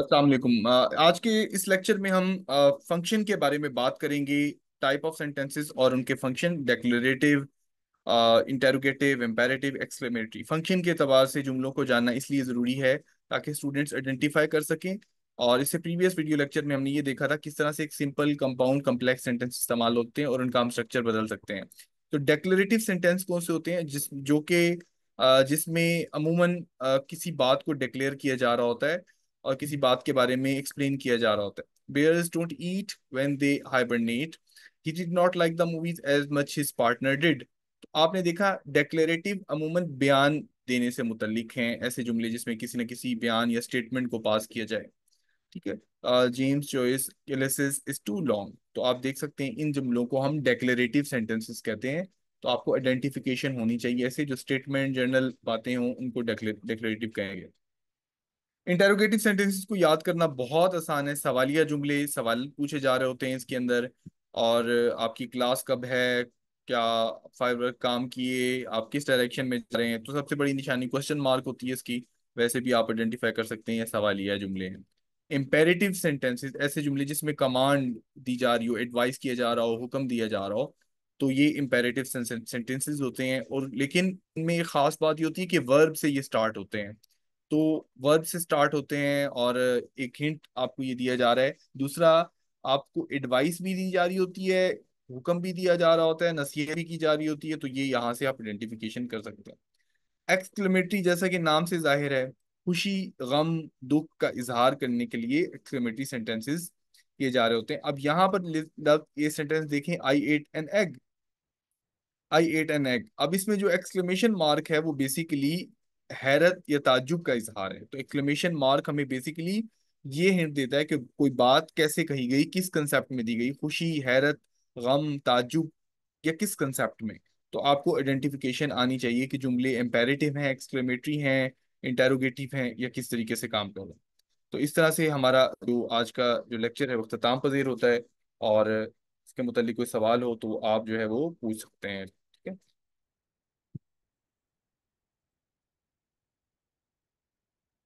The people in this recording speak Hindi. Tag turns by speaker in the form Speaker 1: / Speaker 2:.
Speaker 1: असलम आज के इस लेक्चर में हम फंक्शन के बारे में बात करेंगे टाइप ऑफ सेंटेंसेस और उनके function declarative interrogative imperative exclamatory function के अतबार से जुमलों को जानना इसलिए ज़रूरी है ताकि स्टूडेंट्स आइडेंटिफाई कर सकें और इससे प्रीवियस वीडियो लेक्चर में हमने ये देखा था किस तरह से एक सिंपल कंपाउंड कम्प्लेक्स सेंटेंस इस्तेमाल होते हैं और उनका हम स्ट्रक्चर बदल सकते हैं तो डेक्लेटिव सेंटेंस कौन से होते हैं जिस जो कि जिसमें अमूमन किसी बात को डिक्लेयर किया जा रहा होता है और किसी बात के बारे में एक्सप्लेन किया जा रहा होता है bears don't eat when they hibernate he did not like the movies as much his partner did आपने देखा डेक्लेरेटिव अमूमन बयान देने से मुतलिक हैं ऐसे जुमले जिसमें किसी न किसी बयान या स्टेटमेंट को पास किया जाए ठीक है James Joyce's Ulysses is too long तो आप देख सकते हैं इन जुमलों को हम डेक्लेटिव सेंटेंसेस कहते हैं तो आपको आइडेंटिफिकेशन होनी चाहिए ऐसे जो स्टेटमेंट जनरल बातें हों उनको डेक्लेटिव कहेंगे इंटेरोगेटिव सेंटेंसेस को याद करना बहुत आसान है सवालिया जुमले सवाल पूछे जा रहे होते हैं इसके अंदर और आपकी क्लास कब है क्या फाइव वर्क काम किए आप किस डायरेक्शन में जा रहे हैं तो सबसे बड़ी निशानी क्वेश्चन मार्क होती है इसकी वैसे भी आप आइडेंटिफाई कर सकते हैं या सवालिया जुमले हैं इम्पेरेटिव सेंटेंसेस ऐसे जुमले जिसमें कमांड दी जा रही हो एडवाइस किया जा रहा हो हुक्म दिया जा रहा हो तो ये इम्पेरेटिव सेंटेंसेस होते हैं और लेकिन इनमें ये खास बात ये होती है कि वर्ब से ये स्टार्ट होते हैं तो वर्ब से स्टार्ट होते हैं और एक हिंट आपको ये दिया जा रहा है दूसरा आपको एडवाइस भी दी जा रही होती है हुक्म भी दिया जा रहा होता है नसीहत भी की जा रही होती है तो ये यहाँ से आप आइडेंटिफिकेशन कर सकते हैं एक्सक्लेमेटरी जैसा कि नाम से जाहिर है खुशी गम दुख का इजहार करने के लिए एक्सक्लेमेटरी सेंटेंसेस किए जा रहे होते हैं अब यहाँ पर ये सेंटेंस देखें I ate an egg I ate an egg अब इसमें जो एक्सक्लेमेशन मार्क है वो बेसिकली हैरत या ताजुब का इजहार है तो एक्लेमेशन मार्क हमें बेसिकली ये हिंट देता है कि कोई बात कैसे कही गई किस कंसेप्ट में दी गई खुशी हैरत गम ताजुब या किस कंसेप्ट में तो आपको आइडेंटिफिकेशन आनी चाहिए कि जुमले एम्पेरेटिव हैं एक्सक्लेमेटरी हैं इंटेरोगेटिव हैं या किस तरीके से काम कर रहे हैं तो इस तरह से हमारा जो आज का जो लेक्चर है वो अख्ताम पजीर होता है और इसके मतलब कोई सवाल हो तो आप जो है वो पूछ सकते हैं